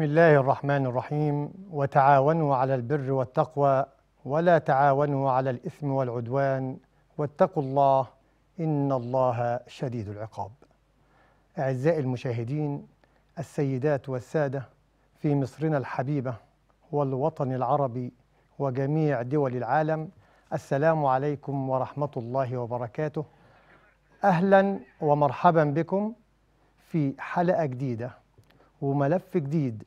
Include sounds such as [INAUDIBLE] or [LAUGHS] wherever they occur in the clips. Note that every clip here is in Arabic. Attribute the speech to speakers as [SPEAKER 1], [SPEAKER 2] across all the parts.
[SPEAKER 1] بسم الله الرحمن الرحيم وتعاونوا على البر والتقوى ولا تعاونوا على الإثم والعدوان واتقوا الله إن الله شديد العقاب أعزائي المشاهدين السيدات والسادة في مصرنا الحبيبة والوطن العربي وجميع دول العالم السلام عليكم ورحمة الله وبركاته أهلا ومرحبا بكم في حلقة جديدة وملف جديد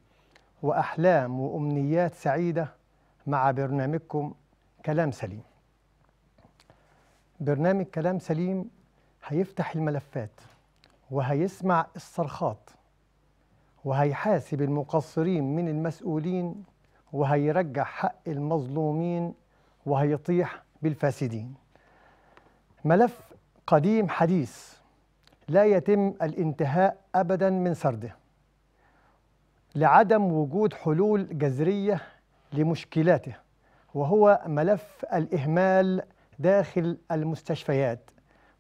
[SPEAKER 1] وأحلام وأمنيات سعيدة مع برنامجكم كلام سليم برنامج كلام سليم هيفتح الملفات وهيسمع الصرخات وهيحاسب المقصرين من المسؤولين وهيرجع حق المظلومين وهيطيح بالفاسدين ملف قديم حديث لا يتم الانتهاء أبدا من سرده لعدم وجود حلول جذرية لمشكلاته وهو ملف الإهمال داخل المستشفيات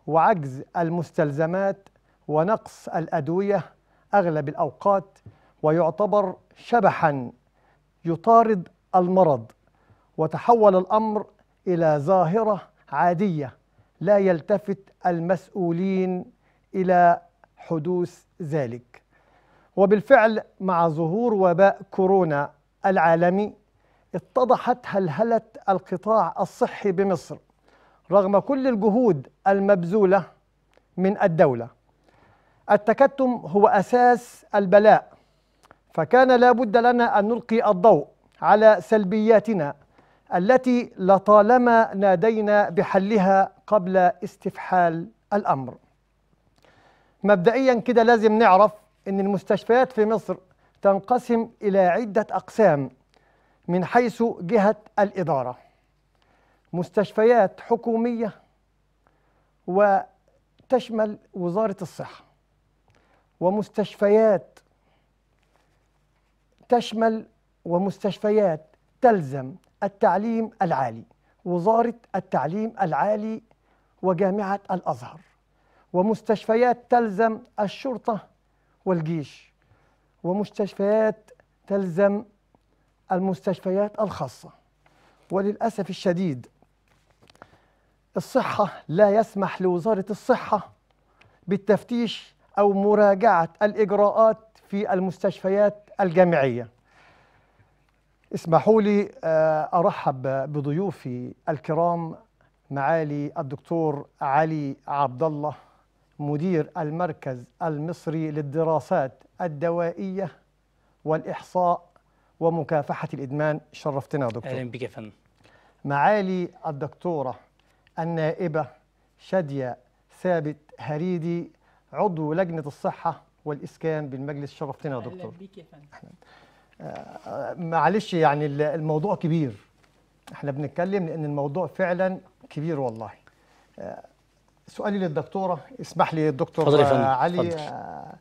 [SPEAKER 1] وعجز المستلزمات ونقص الأدوية أغلب الأوقات ويعتبر شبحا يطارد المرض وتحول الأمر إلى ظاهرة عادية لا يلتفت المسؤولين إلى حدوث ذلك وبالفعل مع ظهور وباء كورونا العالمي اتضحت هلهلة القطاع الصحي بمصر رغم كل الجهود المبذولة من الدولة التكتم هو أساس البلاء فكان لا بد لنا أن نلقي الضوء على سلبياتنا التي لطالما نادينا بحلها قبل استفحال الأمر مبدئيا كده لازم نعرف أن المستشفيات في مصر تنقسم إلى عدة أقسام من حيث جهة الإدارة مستشفيات حكومية وتشمل وزارة الصحة ومستشفيات تشمل ومستشفيات تلزم التعليم العالي وزارة التعليم العالي وجامعة الأزهر ومستشفيات تلزم الشرطة والجيش ومستشفيات تلزم المستشفيات الخاصة وللأسف الشديد الصحة لا يسمح لوزارة الصحة بالتفتيش أو مراجعة الإجراءات في المستشفيات الجامعية اسمحوا لي آه، أرحب بضيوفي الكرام معالي الدكتور علي عبد الله مدير المركز المصري للدراسات الدوائية والإحصاء ومكافحة الإدمان شرفتنا دكتور أهلا بك يا فندم معالي الدكتورة النائبة شادية ثابت هريدي عضو لجنة الصحة والإسكان بالمجلس شرفتنا دكتور أهلا
[SPEAKER 2] بك يا فندم
[SPEAKER 1] آه، معلش يعني الموضوع كبير احنا بنتكلم لأن الموضوع فعلا كبير والله آه سؤالي للدكتورة اسمح لي الدكتور علي فضل. آه،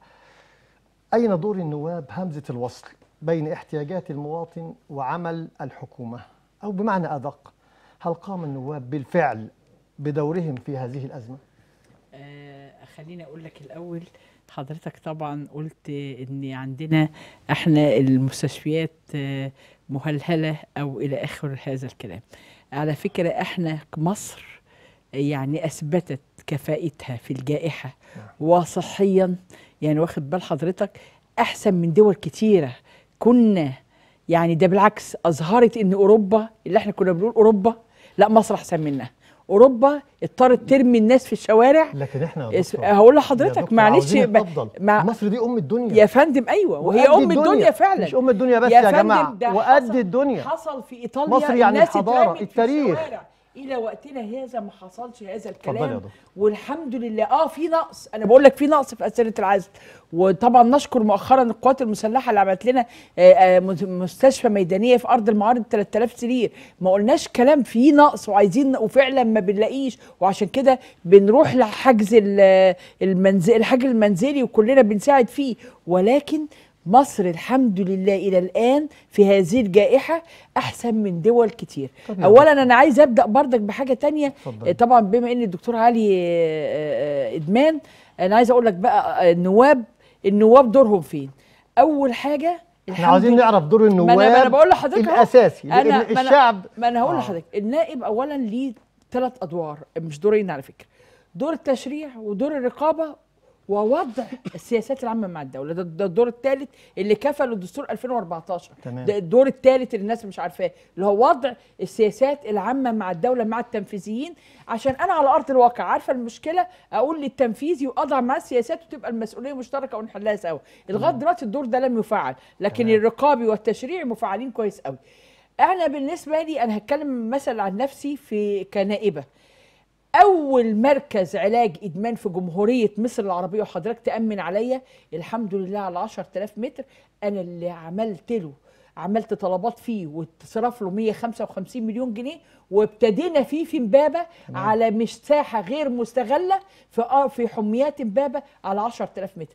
[SPEAKER 1] أين دور النواب همزة الوصل بين احتياجات المواطن وعمل الحكومة أو بمعنى أدق هل قام النواب بالفعل بدورهم في
[SPEAKER 2] هذه الأزمة؟ آه خليني أقول لك الأول حضرتك طبعا قلت ان عندنا احنا المستشفيات آه، مهلهله او الى اخر هذا الكلام على فكره احنا كمصر يعني اثبتت كفاءتها في الجائحه نعم. وصحيا يعني واخد بال حضرتك احسن من دول كتيره كنا يعني ده بالعكس اظهرت ان اوروبا اللي احنا كنا بنقول اوروبا لا مصر احسن منها اوروبا اضطرت ترمي الناس في الشوارع
[SPEAKER 1] لكن احنا هقول لحضرتك معلش
[SPEAKER 2] مع مصر دي ام الدنيا يا فندم ايوه وهي ام الدنيا, الدنيا فعلا مش ام الدنيا بس يا, يا جماعه وقد الدنيا حصل في ايطاليا مصر يعني الناس الحضاره التاريخ الى وقتنا هذا ما حصلش هذا الكلام والحمد لله اه في نقص انا بقول لك في نقص في اسئله العزل وطبعا نشكر مؤخرا القوات المسلحه اللي عملت لنا آه، آه، مستشفى ميدانيه في ارض المعارض 3000 سرير ما قلناش كلام في نقص وعايزين وفعلا ما بنلاقيش وعشان كده بنروح لحجز آه، المنزل الحجز المنزلي وكلنا بنساعد فيه ولكن مصر الحمد لله الى الان في هذه الجائحه احسن من دول كتير طبعا. اولا انا عايز ابدا بردك بحاجه تانية طبعا, آه، طبعا بما ان الدكتور علي آه، آه، ادمان انا عايز اقول لك بقى النواب النواب دورهم فين اول حاجه احنا عاوزين نعرف دور النواب ما انا, أنا بقول لحضرتك الاساسي لان أنا الشعب ما انا هقول لحضرتك النائب اولا ليه ثلاث ادوار مش دورين على فكره دور التشريع ودور الرقابه ووضع السياسات العامه مع الدوله ده, ده الدور الثالث اللي كفله الدستور 2014 تمام. ده الدور الثالث اللي الناس مش عارفاه اللي هو وضع السياسات العامه مع الدوله مع التنفيذيين عشان انا على ارض الواقع عارفه المشكله اقول للتنفيذي واضع معاه السياسات وتبقى المسؤوليه مشتركه ونحلها سوا لغايه دلوقتي الدور ده لم يفعل لكن تمام. الرقابي والتشريع مفعلين كويس قوي انا بالنسبه لي انا هتكلم مثلا عن نفسي في كنائبه اول مركز علاج ادمان في جمهوريه مصر العربيه وحضرتك تامن عليا الحمد لله على 10000 متر انا اللي عملت له عملت طلبات فيه واتصرف له 155 مليون جنيه وابتدينا فيه في امبابه على مساحه غير مستغله في آه، في حميات امبابه على 10000 متر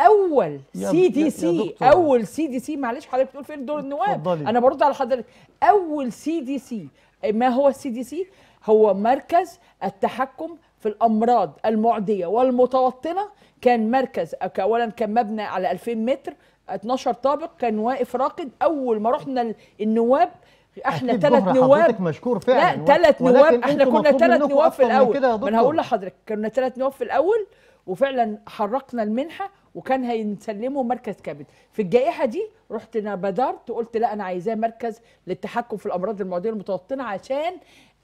[SPEAKER 2] اول سي دي سي اول سي دي سي معلش حضرتك بتقول فين دور النواب انا برد على حضرتك اول سي دي سي ما هو السي دي سي هو مركز التحكم في الامراض المعديه والمتوطنه كان مركز اولا كان مبنى على 2000 متر 12 طابق كان واقف راقد اول ما رحنا النواب احنا ثلاث نواب مشكور فعلا لا ثلاث نواب احنا كنا ثلاث نواب في الاول من, من هقول لحضرتك كنا ثلاث نواب في الاول وفعلا حركنا المنحه وكان هينسلمه مركز كبد في الجائحه دي رحت انا بدرت وقلت لا انا عايزاه مركز للتحكم في الامراض المعديه المتوطنه عشان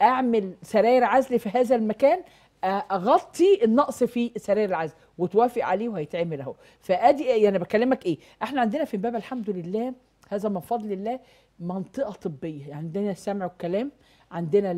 [SPEAKER 2] اعمل سراير عزل في هذا المكان اغطي النقص في سراير العزل وتوافق عليه وهيتعمل اهو فادي انا إيه؟ يعني بكلمك ايه احنا عندنا في امبابه الحمد لله هذا من فضل الله منطقه طبيه عندنا السمع والكلام عندنا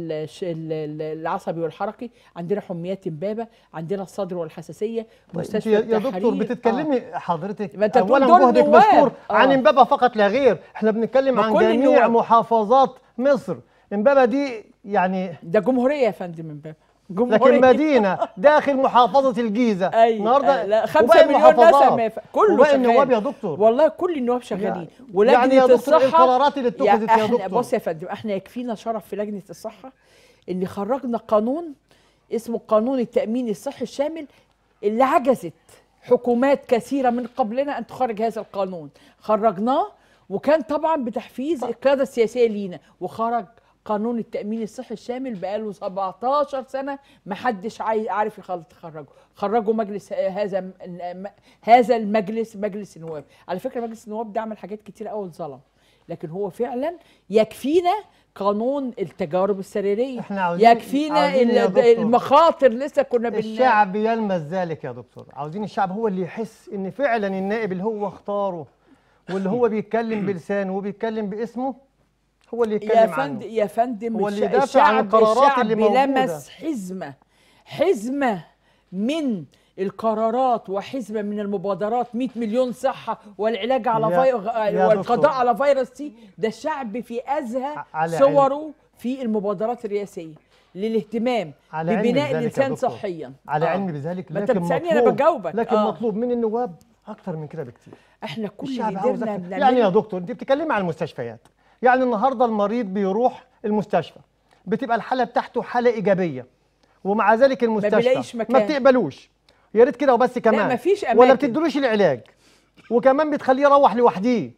[SPEAKER 2] العصبي والحركي عندنا حميات امبابه عندنا الصدر والحساسيه طيب، مستشفى يا دكتور بتتكلمي
[SPEAKER 1] آه. حضرتك اولا جهدك مشكور آه. عن امبابه فقط لا غير احنا بنتكلم عن جميع النواب. محافظات مصر امبابه دي يعني ده جمهوريه يا فندم امبابه لكن مدينه داخل محافظه الجيزه أي النهارده لا 5 مليون نسمة كله شغال النواب يا
[SPEAKER 2] دكتور والله كل النواب شغالين يعني، ولجنه يعني يا دكتور الصحه القرارات اللي اتخذت يا دكتور بص يا فندم احنا يكفينا شرف في لجنه الصحه ان خرجنا قانون اسمه قانون التامين الصحي الشامل اللي عجزت حكومات كثيره من قبلنا ان تخرج هذا القانون خرجناه وكان طبعا بتحفيز القياده السياسيه لينا وخرج قانون التامين الصحي الشامل بقاله 17 سنه ما حدش عارف يخرجه خرجوا مجلس هذا هذا المجلس مجلس النواب على فكره مجلس النواب ده عمل حاجات كتير قوي اتظلم لكن هو فعلا يكفينا قانون التجارب السريريه احنا عاوزين يكفينا عاوزين يا المخاطر
[SPEAKER 1] لسه كنا بن الشعب يلمس ذلك يا دكتور عاوزين الشعب هو اللي يحس ان فعلا النائب اللي هو اختاره واللي هو بيتكلم بلسانه وبيتكلم باسمه هو اللي يتكلم يا عنه. يا
[SPEAKER 2] فندم هو اللي دافع عن القرارات اللي موجودة. لمس حزمه حزمه من القرارات وحزمه من المبادرات 100 مليون صحه والعلاج على فيروس آه، والقضاء على فيروس سي ده الشعب في ازهى صوره في المبادرات الرئاسيه للاهتمام ببناء الانسان صحيا
[SPEAKER 1] على آه. علم بذلك لكن مطلوب انا بجاوبك لكن آه. مطلوب من النواب اكتر من كده بكتير احنا كل اللي قدرنا يعني يا دكتور انت بتتكلمي عن المستشفيات يعني النهارده المريض بيروح المستشفى بتبقى الحاله بتاعته حاله ايجابيه ومع ذلك المستشفى ما, ما بتقبلوش يا ريت كده وبس كمان لا مفيش أماكن. ولا بتدلوش العلاج وكمان بتخليه يروح لوحديه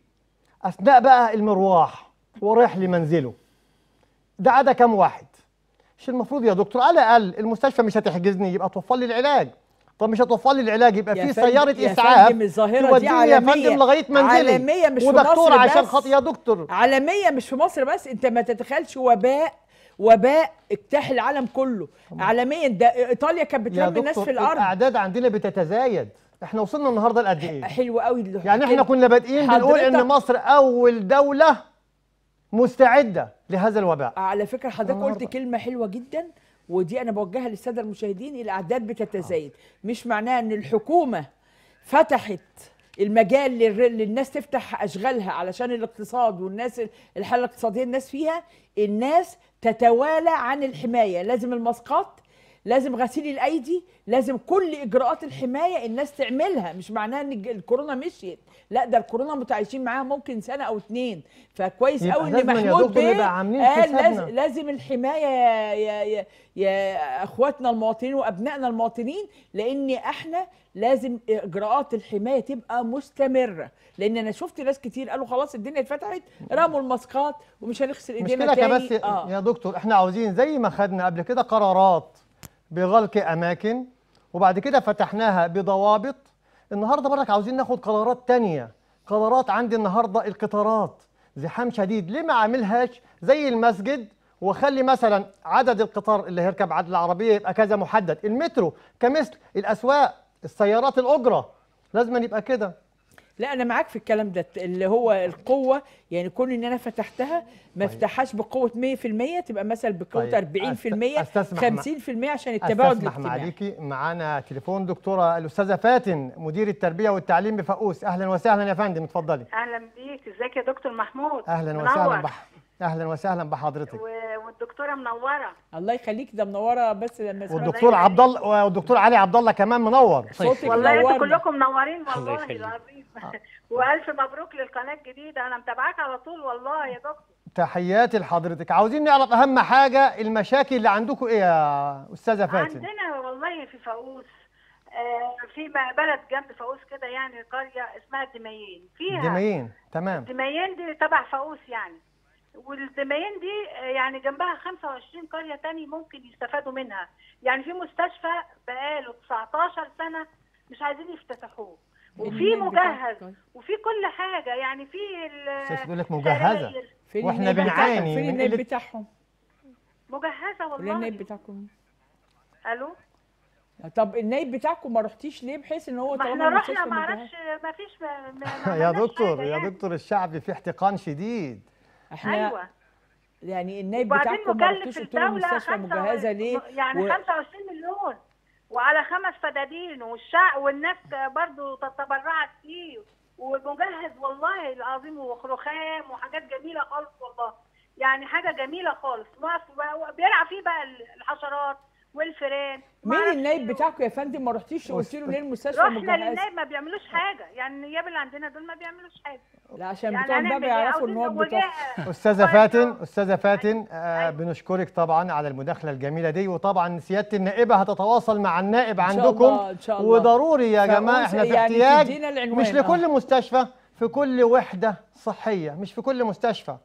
[SPEAKER 1] اثناء بقى المرواح ورايح لمنزله ده عدا كام واحد مش المفروض يا دكتور على الاقل المستشفى مش هتحجزني يبقى توفر لي العلاج طب مش هتوفر لي العلاج يبقى في سياره اسعاف توديني يا فندم لغايه منزلي عالميه مش ودكتور في مصر عشان خاطر
[SPEAKER 2] يا دكتور عالميه مش في مصر بس انت ما تتخيلش وباء وباء اجتاح العالم كله عالميا ده ايطاليا كانت بترمي الناس في الارض الاعداد عندنا بتتزايد احنا وصلنا النهارده لقد ايه حلو قوي دلوقتي. يعني احنا كنا بادئين بنقول ان مصر اول دوله مستعده لهذا الوباء على فكره حضرتك قلت كلمه حلوه جدا ودي انا بوجهها للساده المشاهدين الاعداد بتتزايد آه. مش معناها ان الحكومه فتحت المجال للناس تفتح اشغالها علشان الاقتصاد والناس الحاله الاقتصاديه الناس فيها الناس تتوالى عن الحمايه لازم المسقط لازم غسيل الايدي لازم كل اجراءات الحمايه الناس تعملها مش معناها ان الكورونا مشيت لا ده الكورونا متعايشين معاها ممكن سنه او اتنين فكويس قوي ان محمود بيه قال لازم, لازم الحمايه يا, يا, يا, يا اخواتنا المواطنين وابنائنا المواطنين لان احنا لازم اجراءات الحمايه تبقى مستمره لان انا شفت ناس كتير قالوا خلاص الدنيا اتفتحت رموا الماسكات ومش هنغسل ايدينا تاني مش كده بس آه.
[SPEAKER 1] يا دكتور احنا عاوزين زي ما خدنا قبل كده قرارات بغلق اماكن وبعد كده فتحناها بضوابط النهارده برضك عاوزين ناخد قرارات تانية قرارات عندي النهارده القطارات زحام شديد ليه ما عاملهاش زي المسجد واخلي مثلا عدد القطار اللي هيركب عدد العربيه يبقى كذا محدد المترو كمثل الاسواق السيارات الاجره لازم يبقى كده
[SPEAKER 2] لا انا معاك في الكلام ده اللي هو القوه يعني كون ان انا فتحتها ما طيب. افتحهاش بقوه 100% تبقى مثلا بقوه طيب. 40% أستسمح 50% عشان التباعد الاجتماعي
[SPEAKER 1] معاكي معانا تليفون دكتوره الاستاذه فاتن مدير التربيه والتعليم بفاقوس اهلا وسهلا يا فندم اتفضلي
[SPEAKER 3] اهلا بيك ازيك يا دكتور محمود اهلا وسهلا بح
[SPEAKER 1] اهلا وسهلا بحضرتك
[SPEAKER 2] والدكتوره منوره الله يخليك ده منوره بس لما والدكتور عبد
[SPEAKER 1] الله والدكتور علي عبد الله كمان منور صوتك طيب. والله انتوا كلكم
[SPEAKER 3] منورين والله العظيم [LAUGHS] والف مبروك للقناه الجديده انا متابعاك على طول والله يا دكتور
[SPEAKER 1] تحياتي لحضرتك عاوزين نعرف اهم حاجه المشاكل اللي عندكم ايه يا استاذه فاتن
[SPEAKER 3] عندنا والله في فاقوس آه، في بلد جنب فاقوس كده يعني قريه اسمها دميين فيها
[SPEAKER 1] دميين تمام
[SPEAKER 3] دميين دي تبع فاقوس يعني والزمايين دي آه، يعني جنبها 25 قريه تاني ممكن يستفادوا منها يعني في مستشفى بقاله 19 سنه مش عايزين يفتتحوه وفي مجهز طيب. وفي كل حاجه يعني في بيقول لك مجهزه واحنا بنعاني فين النيب بتاعهم مجهزه والله النيب بتاعكم الو
[SPEAKER 2] طب النايب بتاعكم ما رحتيش ليه بحيث ان هو ما احنا رحنا ما اعرفش
[SPEAKER 3] ما فيش [LAUGHS]
[SPEAKER 1] يا دكتور يا يعني. دكتور الشعب في احتقان شديد
[SPEAKER 3] احنا أيوة.
[SPEAKER 2] يعني النايب
[SPEAKER 1] بتاعكم ما رحتوش قلتوا لهم المستشفى مجهزه ليه
[SPEAKER 3] يعني و... 25 مليون وعلى خمس فدادين والشعب والناس برضو تبرعت فيه ومجهز والله العظيم وخروخام وحاجات جميله خالص والله يعني حاجه جميله خالص بيلعب فيه بقى الحشرات والفيران
[SPEAKER 4] مين
[SPEAKER 2] النايب بتاعكم يا فندم ما رحتيش قلت له ليه المستشفى رحنا للنايب
[SPEAKER 3] ما بيعملوش حاجه يعني النيابه اللي عندنا دول ما بيعملوش حاجه
[SPEAKER 2] لا عشان يعني بتوع الباب يعرفوا ان هو بتاع
[SPEAKER 1] استاذه فاتن استاذه أيوة. فاتن آه أيوة. بنشكرك طبعا على المداخله الجميله دي وطبعا سياده النائبه هتتواصل مع النائب عندكم إن شاء الله إن شاء الله. وضروري يا جماعه احنا في يعني احتياج مش لكل آه. مستشفى في كل وحده صحيه مش في كل مستشفى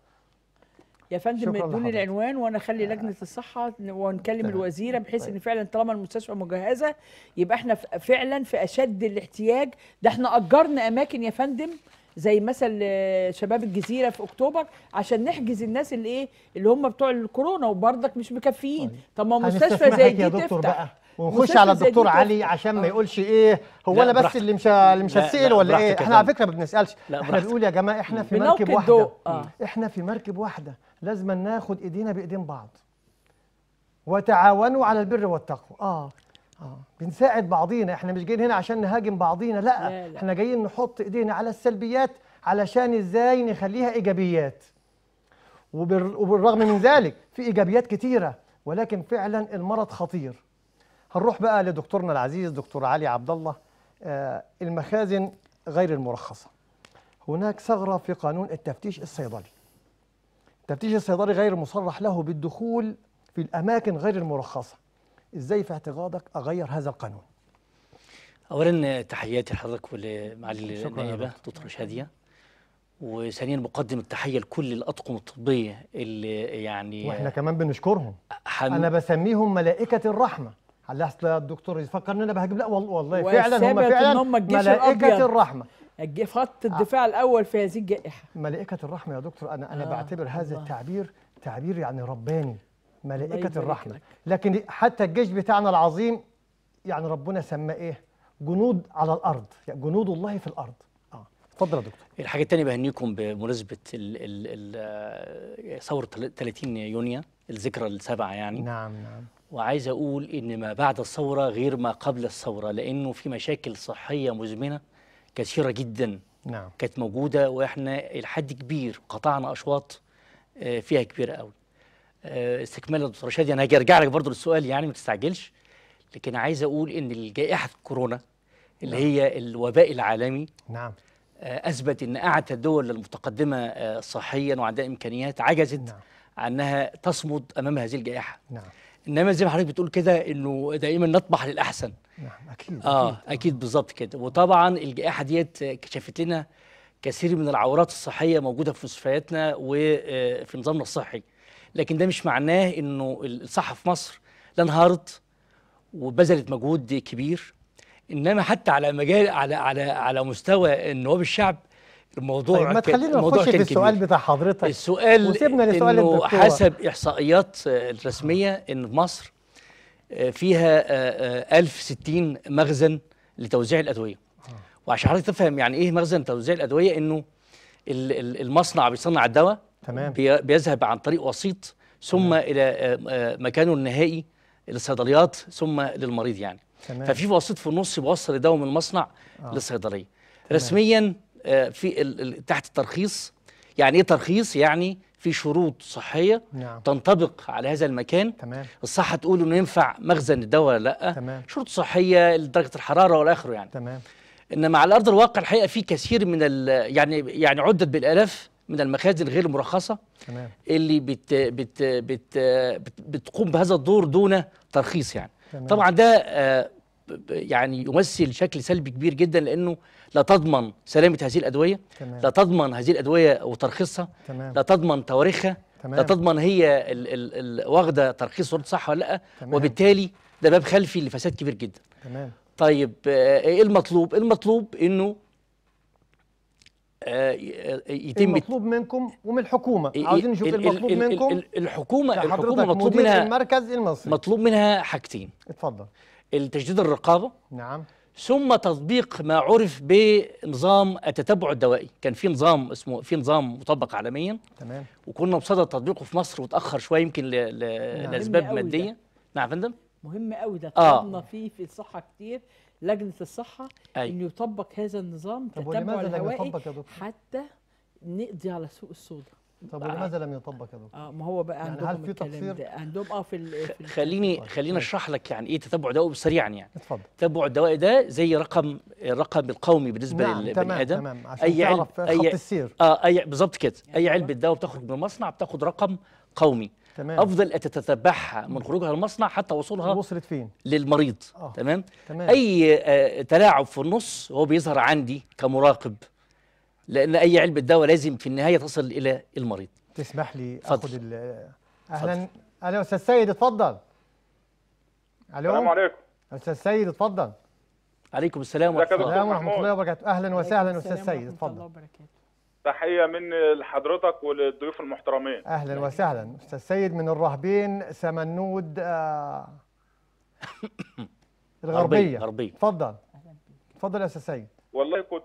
[SPEAKER 1] يا فندم ادوني
[SPEAKER 2] العنوان وانا اخلي آه. لجنه الصحه ونكلم طيب. الوزيره بحيث طيب. ان فعلا طالما المستشفى مجهزه يبقى احنا فعلا في اشد الاحتياج ده احنا اجرنا اماكن يا فندم زي مثل شباب الجزيره في اكتوبر عشان نحجز الناس اللي ايه اللي هم بتوع الكورونا وبرضك مش مكفيين طيب. طب ما مستشفى زي دي تفتح بقى. ونخش على الدكتور علي
[SPEAKER 1] عشان ما آه. يقولش ايه هو انا بس اللي مش اللي مش هتسال ولا ايه احنا على فكره ما بنسالش احنا بنقول يا جماعه احنا في مركب واحده آه. احنا في مركب واحده لازم ناخد ايدينا بايدين بعض وتعاونوا على البر والتقوى اه اه بنساعد بعضينا احنا مش جايين هنا عشان نهاجم بعضينا لا, لا, لا. احنا جايين نحط ايدينا على السلبيات علشان ازاي نخليها ايجابيات وبالرغم من ذلك في ايجابيات كتيره ولكن فعلا المرض خطير هنروح بقى لدكتورنا العزيز دكتور علي عبد الله آه المخازن غير المرخصه هناك ثغره في قانون التفتيش الصيدلي تفتيش الصيدلي غير مصرح له بالدخول في الأماكن غير المرخصة إزاي في اعتقادك أغير هذا القانون؟
[SPEAKER 5] أولا تحياتي لحضرتك ولمعالي النائبة دكتور شادية وثانيا بقدم التحيه لكل الاطقم الطبيه اللي يعني واحنا
[SPEAKER 1] كمان بنشكرهم حم... انا بسميهم ملائكه الرحمه على الدكتور يفكر ان انا بهجم لا والله فعلا هم فعلا هم ملائكه الرحمه خط آه. الدفاع الاول في هذه الجائحه ملائكه الرحمه يا دكتور انا انا آه بعتبر هذا الله. التعبير تعبير يعني رباني ملائكه الرحمه لك. لكن حتى الجيش بتاعنا العظيم يعني ربنا سماه ايه جنود على الارض يعني جنود الله في الارض
[SPEAKER 5] اه اتفضل يا دكتور الحاجه الثانيه بهنيكم بمناسبه آه، ثوره 30 يونيو الذكرى السابعه يعني نعم نعم وعايز اقول ان ما بعد الثوره غير ما قبل الثوره لانه في مشاكل صحيه مزمنه كثيره جدا نعم كانت موجوده واحنا لحد كبير قطعنا اشواط آه، فيها كبيره قوي آه، استكمالا الدكتور شادي انا هرجع لك برضه للسؤال يعني ما تستعجلش لكن عايز اقول ان الجائحه كورونا اللي نعم. هي الوباء العالمي نعم آه، اثبت ان اعتى الدول المتقدمه صحيا وعندها امكانيات عجزت نعم. عنها تصمد امام هذه الجائحه نعم انما زي ما حضرتك بتقول كده انه دائما نطمح للاحسن نعم اكيد اه اكيد, أكيد بالظبط كده وطبعا الجائحه ديت كشفت لنا كثير من العورات الصحيه موجوده في مستشفياتنا وفي آه، نظامنا الصحي لكن ده مش معناه انه الصحه في مصر لا انهارت وبذلت مجهود كبير انما حتى على مجال على على على مستوى النواب الشعب الموضوع طيب ما تخلينا نخش في السؤال
[SPEAKER 1] كبير. بتاع حضرتك السؤال وسيبنا لسؤال إنه حسب
[SPEAKER 5] احصائيات آه، الرسميه ان مصر آه، فيها 1060 آه، مخزن لتوزيع الادويه وعشان حضرتك تفهم يعني ايه مخزن توزيع الادويه انه المصنع بيصنع الدواء تمام بيذهب عن طريق وسيط ثم تمام. الى مكانه النهائي للصيدليات ثم للمريض يعني تمام. ففي وسيط في النص بيوصل الدواء من المصنع آه. للصيدليه رسميا آه، في تحت الترخيص يعني ايه ترخيص يعني في شروط صحيه نعم. تنطبق على هذا المكان تمام. الصحه تقول انه ينفع مخزن الدواء ولا لا تمام. شروط صحيه لدرجه الحراره والى اخره يعني تمام انما على ارض الواقع الحقيقه في كثير من يعني يعني عدت بالالاف من المخازن غير المرخصه تمام. اللي بت بت بت بت بتقوم بهذا الدور دون ترخيص يعني تمام. طبعا ده آه، يعني يمثل شكل سلبي كبير جدا لانه لا تضمن سلامة هذه الأدوية تمام. لا تضمن هذه الأدوية وترخيصها تمام. لا تضمن تواريخها تمام. لا تضمن هي ال ال ال واخدة ترخيص ورد صح ولا لا تمام. وبالتالي ده باب خلفي لفساد كبير جدا تمام. طيب آه، آه، ايه المطلوب المطلوب انه
[SPEAKER 1] آه، يتم المطلوب منكم
[SPEAKER 5] ومن الحكومه عاوزين نشوف المطلوب منكم الحكومه الحكومه مطلوب منها المركز المصري مطلوب منها حاجتين اتفضل التجديد الرقابه نعم ثم تطبيق ما عرف بنظام التتبع الدوائي كان في نظام اسمه في نظام مطبق عالميا تمام وكنا بصدد تطبيقه في مصر وتاخر شويه يمكن نعم. لاسباب ماديه نعم يا فندم
[SPEAKER 2] مهم قوي ده آه. طلبنا فيه في الصحه كتير لجنه الصحه أي. ان يطبق هذا النظام التتبع الدوائي حتى نقضي على سوق الصودا طب ولماذا لم يطبق يا دكتور؟ آه، ما هو بقى يعني عندهم هل في تقصير؟ عندهم اه في
[SPEAKER 5] خليني خليني اشرح طيب. لك يعني ايه تتبع دوائي سريعا يعني اتفضل تتبع الدوائي ده زي رقم الرقم القومي بالنسبه نعم للبني ادم تمام تمام عشان اي علب إيه اي السير اه اي بالظبط كده يعني اي علبه دواء بتخرج من المصنع بتاخد رقم قومي تمام افضل ان تتبعها من خروجها المصنع حتى وصولها وصلت فين للمريض آه. تمام؟, تمام اي آه تلاعب في النص هو بيظهر عندي كمراقب لأن أي علبة دواء لازم في النهاية تصل إلى المريض
[SPEAKER 1] تسمح لي أخذ أهلا أهلا أستاذ سيد اتفضل ألو السلام عليكم
[SPEAKER 5] أستاذ سيد اتفضل عليكم السلام ورحمة الله
[SPEAKER 1] وبركاته أهلا وسهلا أستاذ سيد
[SPEAKER 5] اتفضل
[SPEAKER 4] تحية من لحضرتك وللضيوف المحترمين أهلا وسهلا
[SPEAKER 1] أستاذ سيد من الرهبين سمنود آه [COUGHS] الغربية غربية اتفضل اتفضل يا أستاذ سيد
[SPEAKER 4] والله كنت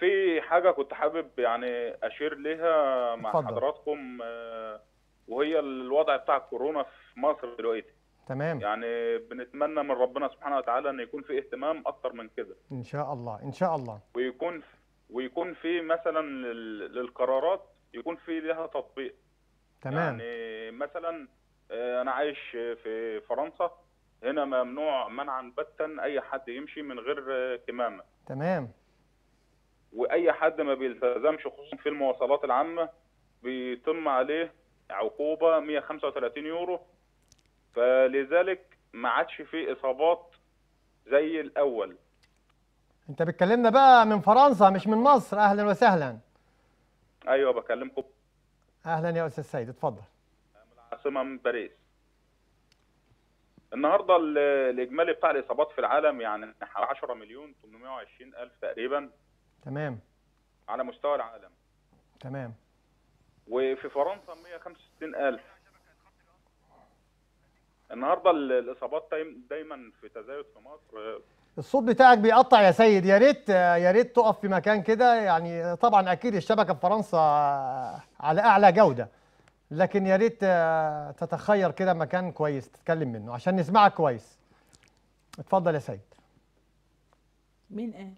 [SPEAKER 4] في حاجه كنت حابب يعني اشير ليها مع اتفضل. حضراتكم آه، وهي الوضع بتاع الكورونا في مصر دلوقتي تمام يعني بنتمنى من ربنا سبحانه وتعالى ان يكون في اهتمام اكتر من كده
[SPEAKER 1] ان شاء الله ان شاء الله
[SPEAKER 4] ويكون ويكون في مثلا للقرارات يكون في لها تطبيق تمام يعني مثلا آه، انا عايش في فرنسا هنا ممنوع منعا باتا اي حد يمشي من غير آه، كمامه تمام واي حد ما بيلتزمش خصوصا في المواصلات العامه بيتم عليه عقوبه 135 يورو فلذلك ما عادش في اصابات زي الاول
[SPEAKER 1] انت بتكلمنا بقى من فرنسا مش من مصر اهلا وسهلا
[SPEAKER 4] ايوه بكلمكم
[SPEAKER 1] اهلا يا استاذ سيد اتفضل
[SPEAKER 4] العاصمه من باريس النهارده الاجمالي بتاع الاصابات في العالم يعني 10 مليون 820 الف تقريبا تمام على مستوى العالم تمام وفي فرنسا 165000 النهارده الاصابات دايما في تزايد في مصر
[SPEAKER 1] الصوت بتاعك بيقطع يا سيد يا ريت يا ريت تقف في مكان كده يعني طبعا اكيد الشبكه في فرنسا على اعلى جوده لكن يا ريت آه، تتخير كده مكان كويس تتكلم منه عشان نسمعك كويس اتفضل يا سيد
[SPEAKER 2] مين قال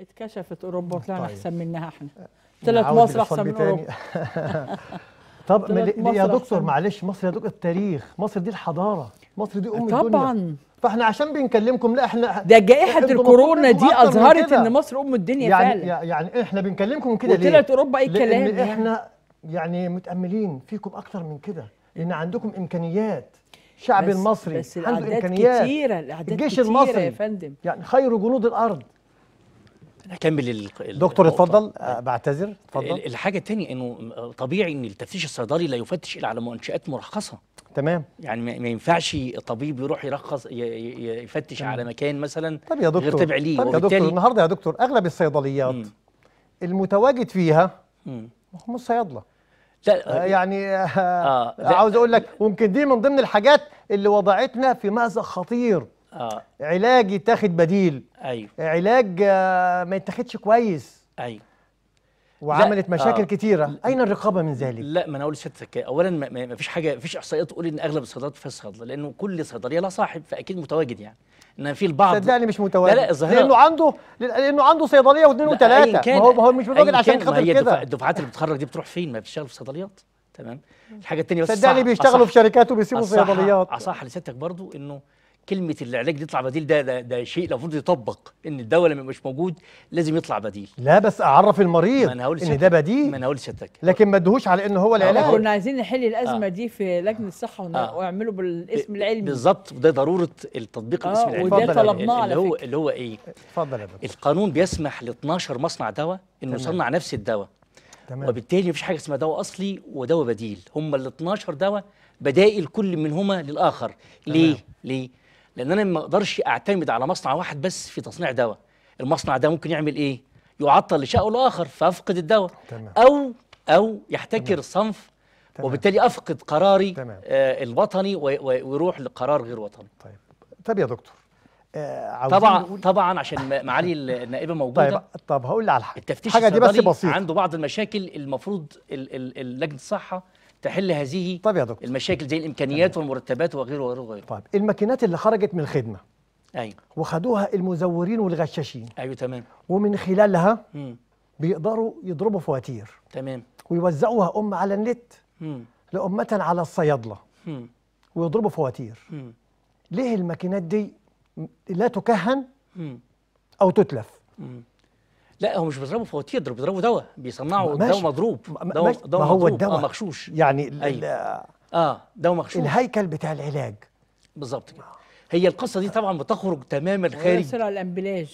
[SPEAKER 2] اتكشفت اوروبا وطلعنا طيب. احسن منها احنا أه، طلعت مصر احسن من اوروبا [LAUGHS] طب يا دكتور
[SPEAKER 1] معلش مصر يا دكتور التاريخ مصر دي الحضاره مصر دي ام طبعا الدنيا طبعا فاحنا عشان بنكلمكم لا احنا ده جائحه الكورونا دي اظهرت ان مصر ام الدنيا يعني فعلا يعني احنا بنكلمكم كده ليه؟ وطلعت اوروبا اي كلام لان يعني. احنا يعني متاملين فيكم اكتر من كده لان عندكم امكانيات الشعب المصري بس عنده امكانيات كتيره الاعداد الجيش كتيرة المصري يا فندم يعني خير جنود الارض
[SPEAKER 5] نكمل ال... دكتور
[SPEAKER 1] اتفضل أه، بعتذر اتفضل
[SPEAKER 5] الحاجه الثانيه انه طبيعي ان التفتيش الصيدلي لا يفتش الا على منشات مرخصه تمام يعني ما ينفعش طبيب يروح يرخص يفتش تمام. على مكان مثلا طب يا دكتور غير تبع ليه طب يا دكتور
[SPEAKER 1] النهارده يا دكتور اغلب الصيدليات مم. المتواجد فيها هم الصيادله
[SPEAKER 5] لا آه, آه، يعني آه,
[SPEAKER 1] آه عاوز اقول لك ممكن دي من ضمن الحاجات اللي وضعتنا في مأزق خطير اه علاج يتاخد بديل ايوه علاج آه، ما يتاخدش كويس
[SPEAKER 5] ايوه وعملت آه. مشاكل آه.
[SPEAKER 1] كتيره اين الرقابه من ذلك
[SPEAKER 5] لا ما انا اقول لسيادتك اولا ما فيش حاجه ما فيش احصائيات تقول ان اغلب الصيدليات فيها صيدله لانه كل صيدليه لها صاحب فاكيد متواجد يعني ان في البعض صدقني مش متواجد لا لا الظاهره لانه
[SPEAKER 1] عنده لانه عنده صيدليه واثنين وثلاثه ما هو ما هو مش متواجد عشان خاطر كده
[SPEAKER 5] الدفعات اللي بتخرج دي بتروح فين ما بتشتغل في صيدليات تمام الحاجه الثانيه بس صدقني بيشتغلوا في شركات وبيسيبوا صيدليات اصح لسيادتك برضو انه كلمه العلاج يطلع بديل ده ده, ده شيء المفروض يطبق ان الدواء لما مش موجود لازم يطلع بديل لا بس اعرف المريض ان ده بديل ما انا هقول لسيادتك لكن ما ادهوش على ان هو آه، العلاج كنا
[SPEAKER 2] عايزين نحل الازمه آه. دي في لجنه الصحه آه. ويعملوا بالاسم إيه، العلمي بالظبط
[SPEAKER 5] وده ضروره التطبيق آه. الاسم العلمي وده طلبناه اللي هو اللي هو ايه اتفضل يا دكتور القانون بيسمح ل 12 مصنع دواء انه يصنع نفس الدواء تمام. وبالتالي مفيش حاجه اسمها دواء اصلي ودواء بديل هم ال 12 دواء بدائل كل منهما للاخر تمام. ليه ليه لان انا ما اقدرش اعتمد على مصنع واحد بس في تصنيع دواء المصنع ده ممكن يعمل ايه يعطل لشقه الاخر فافقد الدواء تمام. او او يحتكر تمام. الصنف تمام. وبالتالي افقد قراري تمام. آه الوطني ويروح لقرار غير وطني طيب طب يا دكتور
[SPEAKER 1] آه طبعا نقول...
[SPEAKER 5] طبعا عشان معالي النائبه موجوده طيب طب هقول على حاجه التفتيش الحاجه دي بس بسيطه عنده بعض المشاكل المفروض لجنه الصحه تحل هذه طب يا دكتور المشاكل زي الامكانيات طيب. والمرتبات وغيره وغيره وغيره طيب
[SPEAKER 1] الماكينات اللي خرجت من الخدمه ايوه وخدوها المزورين والغشاشين ايوه تمام ومن خلالها مم. بيقدروا يضربوا فواتير تمام ويوزعوها ام على النت لامه على الصيادله ويضربوا فواتير مم. ليه الماكينات دي لا تكهن مم. او تتلف
[SPEAKER 5] مم. لا هو مش بيضربوا فواتير بيضربوا دواء بيصنعوا دواء مضروب دواء دواء ما هو الدواء آه مغشوش يعني أيوة. اه دواء مغشوش الهيكل بتاع العلاج بالظبط كده هي القصه دي طبعا بتخرج تماما خارج يصير
[SPEAKER 2] على الامبلاج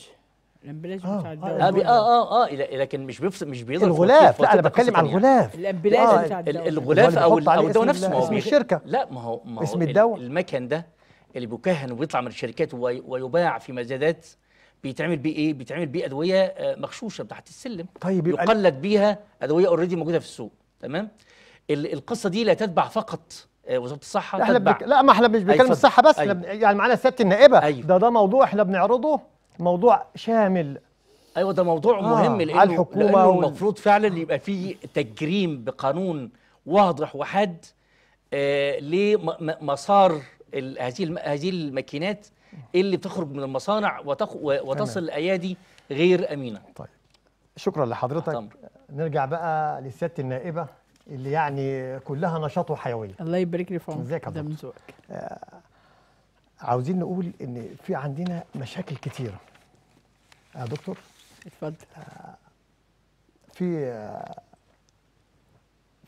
[SPEAKER 2] الامبلاج آه بتاع آه، الدواء آه،, آه,
[SPEAKER 5] اه اه اه لكن مش بيفصل مش بيضرب الغلاف لا انا بتكلم عن يعني. الغلاف الامبلاج آه بتاع الدواء الغلاف او او الدواء نفسه اسم الشركه لا ما هو ما هو اسم الدواء المكن ده اللي بيكهن وبيطلع من الشركات ويباع في مزادات بيتعمل بيه ايه بيتعمل بيه ادويه آه، مغشوشه تحت السلم طيب يبقى يقلد بيها ادويه اوريدي موجوده في السوق تمام القصه دي لا تتبع فقط آه، وزاره الصحه لا, احنا بك... لا ما احنا مش بنتكلم الصحه بس أيوة. يعني معانا سياده النائبه أيوة.
[SPEAKER 1] ده ده موضوع احنا بنعرضه موضوع شامل
[SPEAKER 5] ايوه ده موضوع آه مهم لانه على الحكومه لأنه المفروض فعلا يبقى في تجريم بقانون واضح وحاد آه لمسار هذه هذه الماكينات اللي بتخرج من المصانع وتخ... وتصل الايادي لايادي غير امينه طيب شكرا لحضرتك طبعا.
[SPEAKER 1] نرجع بقى لسياده النائبه اللي يعني كلها نشاط وحيويه الله يبارك لي في عمرك ازيك ده من ذوقك آه، عاوزين نقول ان في عندنا مشاكل كتيره يا آه، دكتور اتفضل آه، في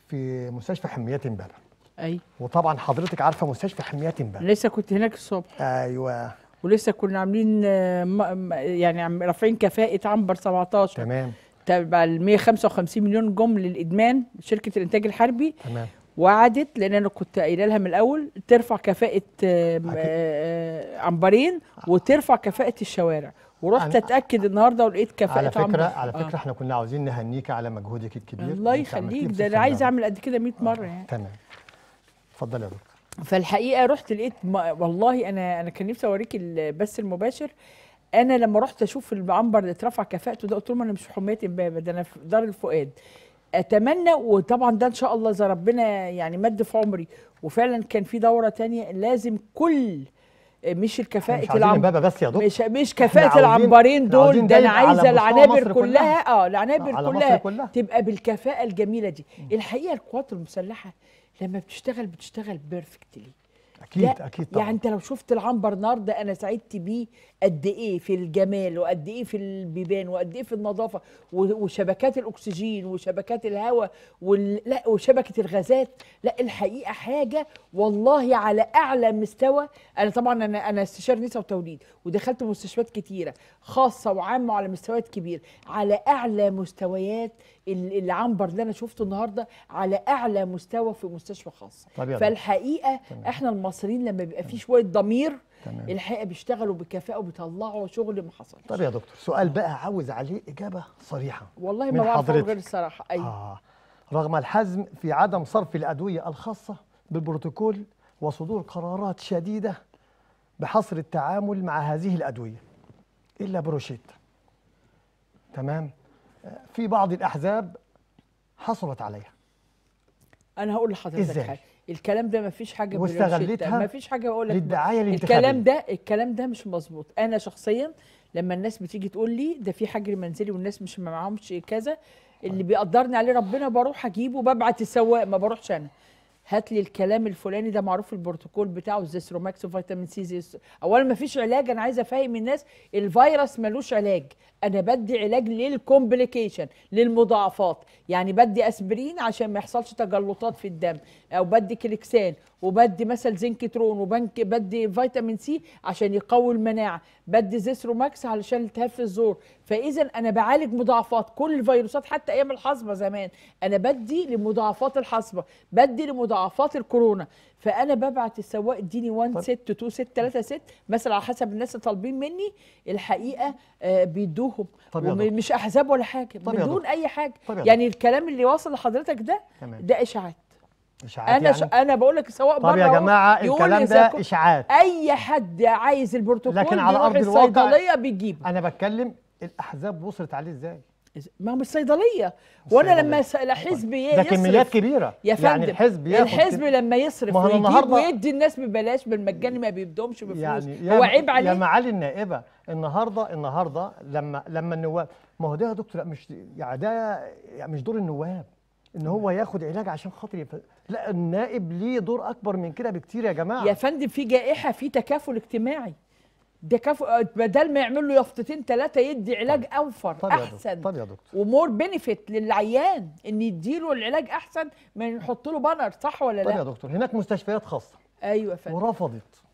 [SPEAKER 1] في مستشفى حميات امبارح
[SPEAKER 2] ايوه وطبعا حضرتك عارفه مستشفى حميات بقى لسه كنت هناك الصبح ايوه ولسه كنا عاملين آه، يعني رافعين كفاءه عنبر 17 تمام تبع ال 155 مليون جم للادمان شركه الانتاج الحربي تمام وعدت لان انا كنت قايله لها من الاول ترفع كفاءه آه، آه، عنبرين وترفع كفاءه الشوارع ورحت يعني اتاكد النهارده ولقيت كفاءه على فكره عمبر. على فكره آه. احنا
[SPEAKER 1] كنا عاوزين نهنيك على مجهودك الكبير الله يخليك ده انا عايز اعمل
[SPEAKER 2] قد كده 100 مره يعني
[SPEAKER 1] تمام اتفضل يا دكتور
[SPEAKER 2] فالحقيقه رحت لقيت والله انا انا كان نفسي اوريك البث المباشر انا لما رحت اشوف العنبر اللي اترفع كفاءته ده قلت لهم انا مش في حميه امبابه ده انا في دار الفؤاد اتمنى وطبعا ده ان شاء الله اذا ربنا يعني مد في عمري وفعلا كان في دوره ثانيه لازم كل مش الكفاءة العنبر بس يا دكتور مش مش كفاءة العنبرين دول ده انا عايزه العنابر كلها, كلها اه العنابر كلها, كلها تبقى بالكفاءة الجميلة دي الحقيقة القوات المسلحة لما بتشتغل بتشتغل بيرفكتلي اكيد اكيد يعني طبعا يعني انت لو شفت العنبر النهارده انا سعدت بيه قد ايه في الجمال وقد ايه في البيبان وقد ايه في النظافه وشبكات الاكسجين وشبكات الهواء وال... لا وشبكه الغازات لا الحقيقه حاجه والله على اعلى مستوى انا طبعا انا انا استشاري نساء وتوليد ودخلت مستشفيات كتيره خاصه وعامه وعلى مستويات كبيره على اعلى مستويات العنبر اللي انا شفته النهارده على اعلى مستوى في مستشفى خاص طبيعي. فالحقيقه تمام. احنا المصريين لما بيبقى في شويه ضمير تمام. الحقيقه بيشتغلوا بكفاءه وبيطلعوا شغل ما حصلش
[SPEAKER 1] طب يا دكتور سؤال بقى
[SPEAKER 2] عاوز عليه اجابه صريحه والله ما بعرف غير الصراحه ايوه آه.
[SPEAKER 1] رغم الحزم في عدم صرف الادويه الخاصه بالبروتوكول وصدور قرارات شديده بحصر التعامل مع هذه الادويه الا بروشيتا تمام في بعض الأحزاب حصلت عليها
[SPEAKER 2] أنا هقول لحضرتك حاجة الكلام ده مفيش حاجه واستغلتها مفيش حاجه بقول لك للدعايه الانتخابيه الكلام ده الكلام ده مش مظبوط انا شخصيا لما الناس بتيجي تقول لي ده في حجر منزلي والناس مش معاهمش كذا اللي آه. بيقدرني عليه ربنا بروح اجيبه ببعت السواق ما بروحش انا هات لي الكلام الفلاني ده معروف البروتوكول بتاعه زيستروماكس وفيتامين سي زيسترو اولا ما فيش علاج انا عايزه افهم الناس الفيروس ملوش علاج انا بدي علاج للكومبليكيشن للمضاعفات يعني بدي اسبرين عشان ما يحصلش تجلطات في الدم او بدي كليكسان وبدي مثلا زنكترون وبنك بدي فيتامين سي عشان يقوي المناعه بدي زيسرو ماكس علشان التهاب الزور فاذا انا بعالج مضاعفات كل الفيروسات حتى ايام الحصبه زمان انا بدي لمضاعفات الحصبه بدي لمضاعفات الكورونا فانا ببعت السواق اديني 1 6 2 6 3 6 مثلا على حسب الناس اللي طالبين مني الحقيقه آه، بيدوه بيهم ومش احزاب ولا حاجه طب بدون اي حاجه طب يعني الكلام اللي واصل لحضرتك ده تمام. ده اشاعات اشاعات انا يعني؟ ش... انا بقول لك سواء طب يا جماعه الكلام ده اشاعات اي حد عايز البروتوكول لكن على ارض الواقع بيجيب انا بتكلم الاحزاب وصلت عليه ازاي ما هو الصيدلية وانا لما الحزب ده كميات كبيره يا يعني فندم يعني الحزب الحزب لما يصرف ويجيب ويدي الناس ببلاش بالمجاني ما بيبدومش بفلوس يعني هو عيب عليه يا معالي
[SPEAKER 1] النائبه النهارده النهارده لما لما النواب ما هو ده يا دكتور مش يعني ده يعني مش دور النواب ان هو ياخد علاج عشان خاطر يف... لا النائب ليه
[SPEAKER 2] دور اكبر من كده بكتير يا جماعه يا فندم في جائحه في تكافل اجتماعي ده آه، بدل ما يعمل له يافطتين ثلاثه يدي علاج طيب. اوفر طيب احسن طب يا دكتور ومور بينيفيت للعيان ان يديله العلاج احسن ما نحط له بانر صح ولا طيب لا طب يا
[SPEAKER 1] دكتور هناك مستشفيات خاصه ايوه فعلا ورفضت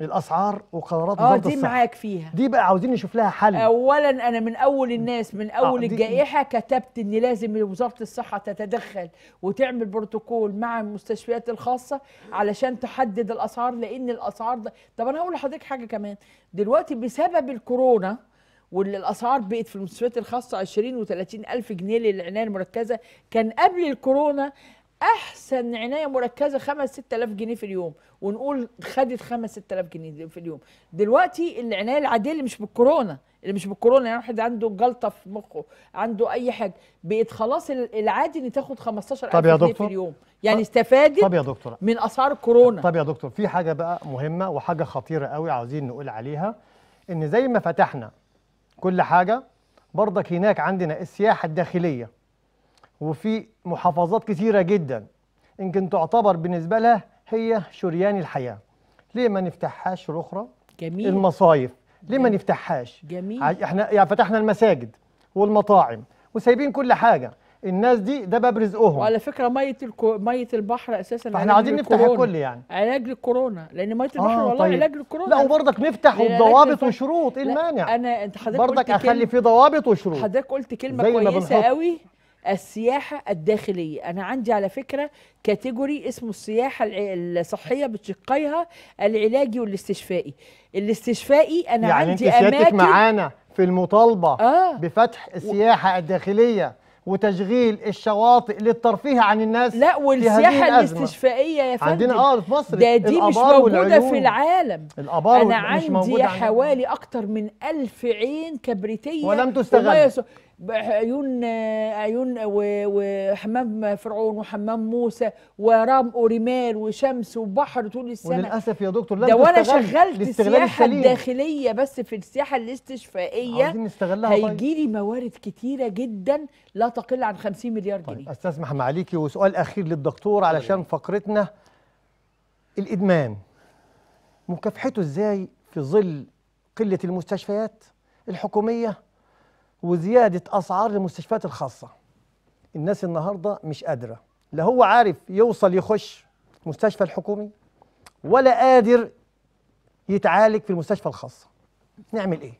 [SPEAKER 1] الاسعار وقرارات آه، وزاره الصحه اه دي معاك فيها دي بقى عاوزين نشوف لها حل
[SPEAKER 2] اولا انا من اول الناس من آه، اول آه الجائحه كتبت ان لازم وزاره الصحه تتدخل وتعمل بروتوكول مع المستشفيات الخاصه علشان تحدد الاسعار لان الاسعار ده طب انا هقول لحضرتك حاجه كمان دلوقتي بسبب الكورونا واللي الاسعار بقت في المستشفيات الخاصه 20 و30 الف جنيه للعنايه المركزه كان قبل الكورونا احسن عنايه مركزه 5 6000 جنيه في اليوم ونقول خدت 5 6000 جنيه في اليوم دلوقتي العنايه العاديه اللي مش بالكورونا اللي مش بالكورونا يعني واحد عنده جلطه في مخه عنده اي حاجه بقت خلاص العادي ان تاخد 15000 طب يا دكتور في اليوم يعني استفادت
[SPEAKER 1] طب يا دكتور من اثار الكورونا طب يا دكتور في حاجه بقى مهمه وحاجه خطيره قوي عاوزين نقول عليها ان زي ما فتحنا كل حاجه برضك هناك عندنا السياحه الداخليه وفي محافظات كثيرة جدا يمكن تعتبر بالنسبة لها هي شريان الحياة ليه ما نفتحهاش الأخرى جميل المصايف ليه جميل. ما نفتحهاش جميل احنا يعني فتحنا المساجد والمطاعم وسايبين كل حاجة الناس دي ده باب رزقهم وعلى
[SPEAKER 2] فكره ميه الكو... ميه البحر اساسا احنا عايزين نفتح الكل يعني علاج للكورونا لان ميه البحر آه والله طيب. علاج للكورونا لا وبرضك نفتح بضوابط وشروط ايه المانع انا انت حضرتك برضك اخلي في ضوابط وشروط حضرتك قلت كلمه كويسه قوي السياحة الداخلية أنا عندي على فكرة كاتيجوري اسمه السياحة الصحية بتشقيها العلاجي والاستشفائي الاستشفائي أنا يعني عندي أماكن يعني أنت معانا
[SPEAKER 1] في المطالبة آه بفتح
[SPEAKER 2] السياحة و...
[SPEAKER 1] الداخلية وتشغيل الشواطئ للترفيه عن الناس لا والسياحه الاستشفائيه
[SPEAKER 2] يا فندم عندنا اه في مصر ده دي مش موجوده في العالم الابار انا عندي حوالي اكتر من ألف عين كبريتيه ولم تستغل عيون عيون وحمام فرعون وحمام موسى ورام ورمال وشمس وبحر طول السنه وللاسف يا دكتور لا ده وانا شغلت السياحه الداخليه بس في السياحه الاستشفائيه عايزين نستغلها طيب. هيجي لي موارد كتيره جدا لا تقل عن 50 مليار طيب جنيه استاذ
[SPEAKER 1] محمد عليكي وسؤال اخير للدكتور علشان فقرتنا الادمان مكافحته ازاي في ظل قله المستشفيات الحكوميه وزياده اسعار المستشفيات الخاصه الناس النهارده مش قادره لا هو عارف يوصل يخش مستشفى الحكومي ولا قادر يتعالج في المستشفى الخاصه
[SPEAKER 5] نعمل ايه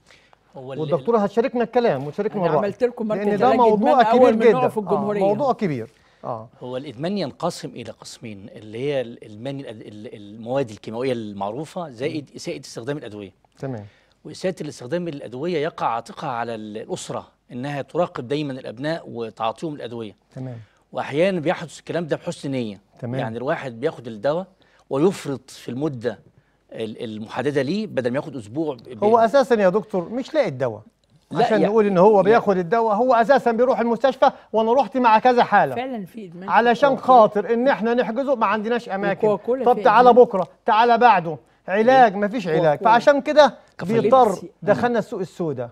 [SPEAKER 5] والدكتوره
[SPEAKER 1] هتشاركنا الكلام وتشاركنا الراي عملت لكم لان ده موضوع كبير جدا في آه، الجمهوريه آه موضوع كبير
[SPEAKER 5] آه. هو الادمان ينقسم الى قسمين اللي هي الادمان المواد الكيماويه المعروفه زائد سائد استخدام الادويه تمام وإساءة الاستخدام الأدوية يقع عاتقها على الأسرة إنها تراقب دايما الأبناء وتعاطيهم الأدوية تمام وأحيانا بيحدث الكلام ده بحسن نية تمام يعني الواحد بياخد الدواء ويفرط في المدة المحددة ليه بدل ما ياخد أسبوع هو أساسا
[SPEAKER 1] يا دكتور مش لاقي الدواء
[SPEAKER 5] لا عشان يعني نقول ان هو بياخد
[SPEAKER 1] الدواء هو اساسا بيروح المستشفى وانا رحت مع كذا حاله
[SPEAKER 2] فعلا في ادمان علشان خاطر
[SPEAKER 1] ان احنا نحجزه ما عندناش اماكن طب تعالى بكره تعالى بعده علاج إيه؟ ما فيش علاج فعشان كده بيضطر آه. دخلنا السوق السوداء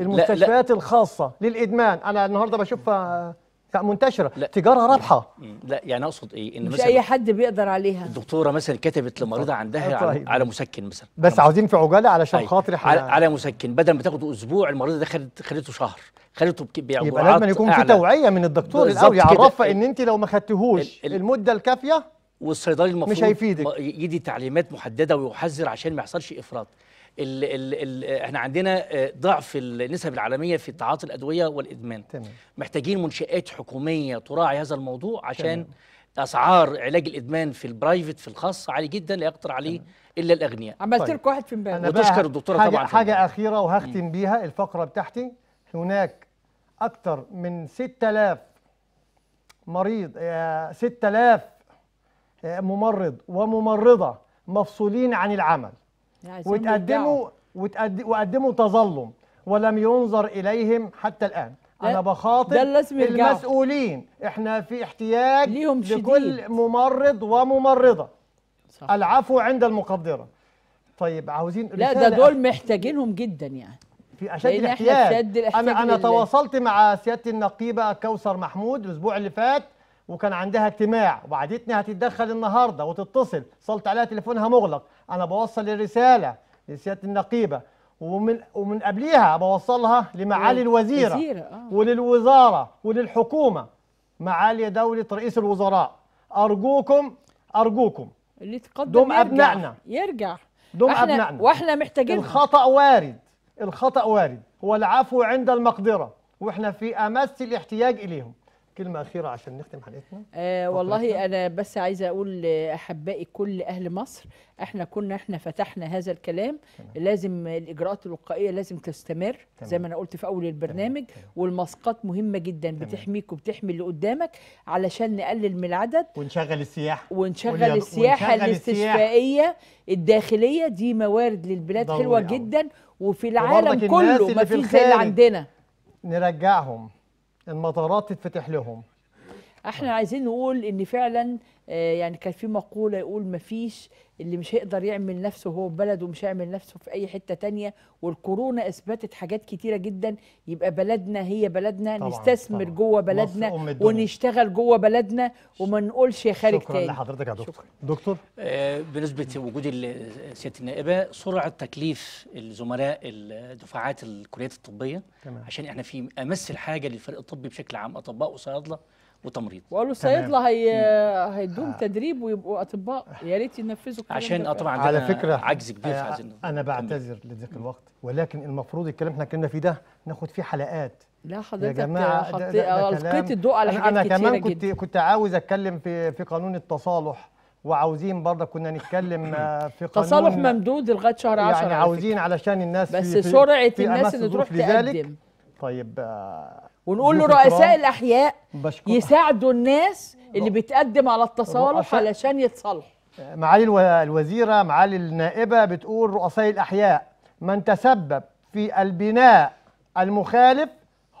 [SPEAKER 1] المستشفيات الخاصه للادمان انا النهارده بشوفها آه، منتشره لا. تجاره رابحه
[SPEAKER 5] لا يعني اقصد ايه ان مش مثلا اي حد
[SPEAKER 2] بيقدر عليها
[SPEAKER 5] الدكتوره مثلا كتبت لمريضه طيب. عندها طيب. على, على مسكن مثلا بس عاوزين في عجاله علشان أيه خاطر على, على مسكن بدل ما تاخده اسبوع المريضه ده خدت خدته شهر خدته بيعوضها يبقى لازم يكون في توعيه من الدكتور الاول يعرفها ان انت لو ما خدتهوش المده الكافيه والصيدلي المفروض مش هيفيدك يدي تعليمات محدده ويحذر عشان ما يحصلش افراط ال ال الـ احنا عندنا آه، ضعف النسب العالميه في تعاطي الادويه والادمان تمام. محتاجين منشات حكوميه تراعي هذا الموضوع عشان تمام. اسعار علاج الادمان في البرايفت في الخاص عالي جدا لا يقدر عليه تمام. الا الاغنياء عملت طيب. لك واحد في امبارح وتشكر الدكتوره حاجة طبعا حاجه اخيره وهختم
[SPEAKER 1] بيها الفقره بتاعتي هناك اكثر من 6000 مريض 6000 آه، آه، ممرض وممرضه مفصولين عن العمل
[SPEAKER 3] يعني وتقدموا
[SPEAKER 1] وتقد... وقدموا تظلم ولم ينظر اليهم حتى الان انا بخاطب المسؤولين احنا في احتياج ليهم لكل ممرض وممرضه صح. العفو عند المقدره طيب عاوزين لا ده دول محتاجينهم جدا يعني
[SPEAKER 6] في اشد الاحتياج انا انا تواصلت
[SPEAKER 1] مع سياده النقيبه كوثر محمود الاسبوع اللي فات وكان عندها اجتماع وعدتني هتتدخل النهارده وتتصل اتصلت عليها تليفونها مغلق انا بوصل الرساله لسياده النقيبه ومن ومن قبليها بوصلها لمعالي الوزيره آه. وللوزاره وللحكومه معالي دوله رئيس الوزراء ارجوكم ارجوكم
[SPEAKER 2] اللي تقدم يرجع ابنائنا يرجع دول ابنائنا واحنا محتاجين الخطا
[SPEAKER 1] وارد الخطا وارد والعفو عند المقدره واحنا في امس الاحتياج اليهم كلمة أخيرة عشان نختم حلقتنا
[SPEAKER 2] آه والله أنا بس عايزة أقول لأحبائي كل أهل مصر إحنا كنا إحنا فتحنا هذا الكلام تمام. لازم الإجراءات الوقائية لازم تستمر تمام. زي ما أنا قلت في أول البرنامج تمام. والمسقط مهمة جدا تمام. بتحميك وبتحمي اللي قدامك علشان نقلل من العدد
[SPEAKER 1] ونشغل السياحة ونشغل السياحة الاستشفائية
[SPEAKER 2] السياح. الداخلية دي موارد للبلاد حلوة جدا وفي العالم كله ما فيش زي اللي عندنا
[SPEAKER 1] نرجعهم المطارات تتفتح لهم
[SPEAKER 2] احنا عايزين نقول ان فعلا آه، يعني كان في مقوله يقول ما فيش اللي مش هيقدر يعمل نفسه هو في بلده مش هيعمل نفسه في اي حته تانية والكورونا اثبتت حاجات كتيره جدا يبقى بلدنا هي بلدنا طبعا نستثمر طبعا جوه بلدنا ونشتغل جوه بلدنا وما نقولش يا خارج شكرا تاني شكرا لحضرتك
[SPEAKER 5] يا دكتور شكرا. دكتور آه بنسبه وجود سياده النائبه سرعه تكليف الزملاء الدفاعات الكليات الطبيه تمام. عشان احنا في امس الحاجه للفريق الطبي بشكل عام اطباء وصيادله وتمريض وقالوا الصيادله
[SPEAKER 2] هي هيدوم آه. تدريب ويبقوا اطباء يا ريت ينفذوا عشان
[SPEAKER 5] طبعا على فكره عجز كبير في آه، عايزين انا بعتذر
[SPEAKER 1] لذاك الوقت ولكن المفروض الكلام احنا كنا فيه ده ناخد فيه حلقات
[SPEAKER 2] لا حضرتك يا جماعه القيت الضوء على حاجات انا كمان كنت
[SPEAKER 1] جدا. كنت عاوز اتكلم في في قانون التصالح وعاوزين برضه كنا نتكلم آه، في قانون تصالح
[SPEAKER 2] ممدود لغايه شهر 10 يعني عاوزين
[SPEAKER 1] علشان الناس بس في سرعه في الناس اللي تروح تقدم طيب آه ونقول له رؤساء
[SPEAKER 2] الاحياء يساعدوا الناس اللي بتقدم على التصالح علشان يتصالحوا
[SPEAKER 1] معالي الوزيره معالي النائبه بتقول رؤساء الاحياء من تسبب في البناء المخالف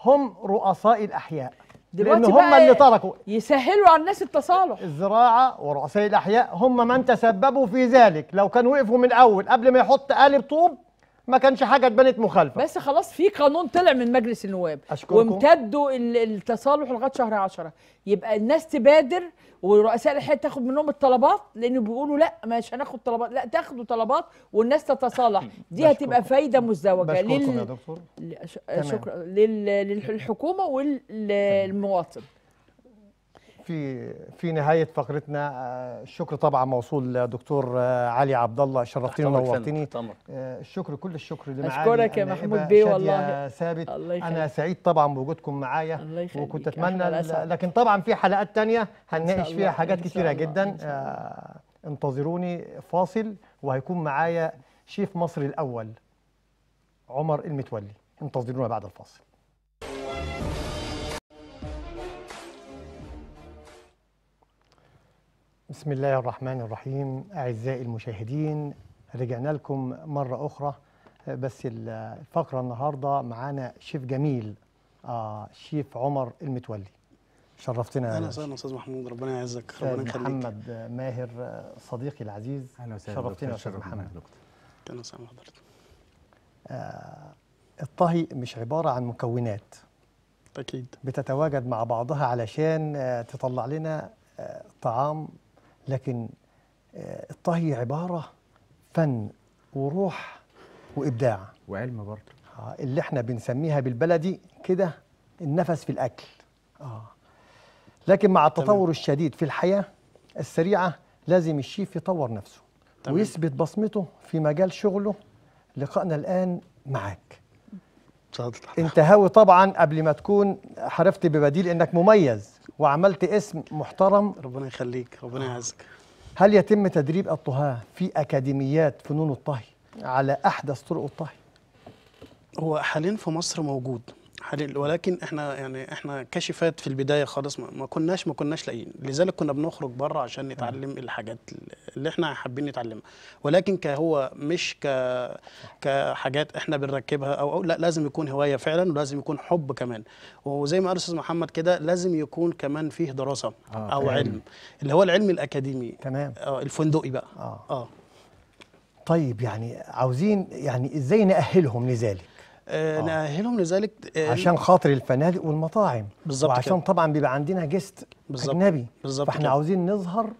[SPEAKER 1] هم رؤساء الاحياء دلوقتي هم اللي تركوا يسهلوا على الناس التصالح الزراعه ورؤساء الاحياء هم من تسببوا في ذلك لو كانوا وقفوا من الاول قبل ما يحط قالب طوب
[SPEAKER 2] ما كانش حاجه اتبنت مخالفه بس خلاص في قانون طلع من مجلس النواب أشكركم. وامتدوا التصالح لغايه شهر 10 يبقى الناس تبادر ورؤساء الحي تاخد منهم الطلبات لان بيقولوا لا مش هناخد طلبات لا تاخدوا طلبات والناس تتصالح دي هتبقى فايده مزدوجه لل... يا دكتور شكرا لل... للحكومه والمواطن
[SPEAKER 1] في في نهايه فقرتنا آه، الشكر طبعا موصول لدكتور آه، علي عبد الله شرفتني ونورتني آه، الشكر كل الشكر لمعالي اشكرك يا محمود بيه والله ثابت انا سعيد طبعا بوجودكم معايا وكنت اتمنى لكن طبعا في حلقات تانية هنناقش فيها حاجات كثيره جدا انتظروني فاصل وهيكون معايا شيف مصر الاول عمر المتولي انتظرونا بعد الفاصل بسم الله الرحمن الرحيم أعزائي المشاهدين رجعنا لكم مرة أخرى بس الفقرة النهاردة معانا شيف جميل آه شيف عمر المتولي شرفتنا اهلا وسهلا
[SPEAKER 6] استاذ محمود ربنا يعزك ربنا يخليك محمد
[SPEAKER 1] ماهر آه، صديقي العزيز اهلا وسهلا شرفتنا استاذ محمد
[SPEAKER 6] اهلا وسهلا حضرتك
[SPEAKER 1] آه، الطهي مش عباره عن مكونات اكيد بتتواجد مع بعضها علشان آه، تطلع لنا طعام لكن آه، الطهي عبارة فن وروح وإبداع وعلم برضه آه، اللي احنا بنسميها بالبلدي كده النفس في الأكل آه. لكن مع التطور تمام. الشديد في الحياة السريعة لازم الشيف يطور نفسه تمام. ويثبت بصمته في مجال شغله لقائنا الآن معاك اتفضل انت هاوي طبعا قبل ما تكون حرفت ببديل انك مميز وعملت اسم محترم ربنا يخليك ربنا يعزك هل يتم تدريب الطهاة في أكاديميات فنون الطهي على أحدث طرق الطهي؟
[SPEAKER 6] هو حاليا في مصر موجود حليل ولكن احنا يعني احنا كشفات في البدايه خالص ما كناش ما كناش لاقيين لذلك كنا بنخرج بره عشان نتعلم م. الحاجات اللي احنا حابين نتعلمها ولكن كهو مش ك كحاجات احنا بنركبها او, أو لا لازم يكون هوايه فعلا ولازم يكون حب كمان وزي ما قال استاذ محمد كده لازم يكون كمان فيه دراسه
[SPEAKER 1] آه او علم
[SPEAKER 6] اللي هو العلم الاكاديمي تمام آه الفندقي بقى اه, آه.
[SPEAKER 1] طيب يعني عاوزين يعني ازاي ناهلهم لذلك آه، آه. نأهلهم لذلك آه، عشان خاطر الفنادق والمطاعم بالظبط وعشان كده. طبعا بيبقى عندنا جيست بالزبط. اجنبي بالظبط فاحنا كده. عاوزين نظهر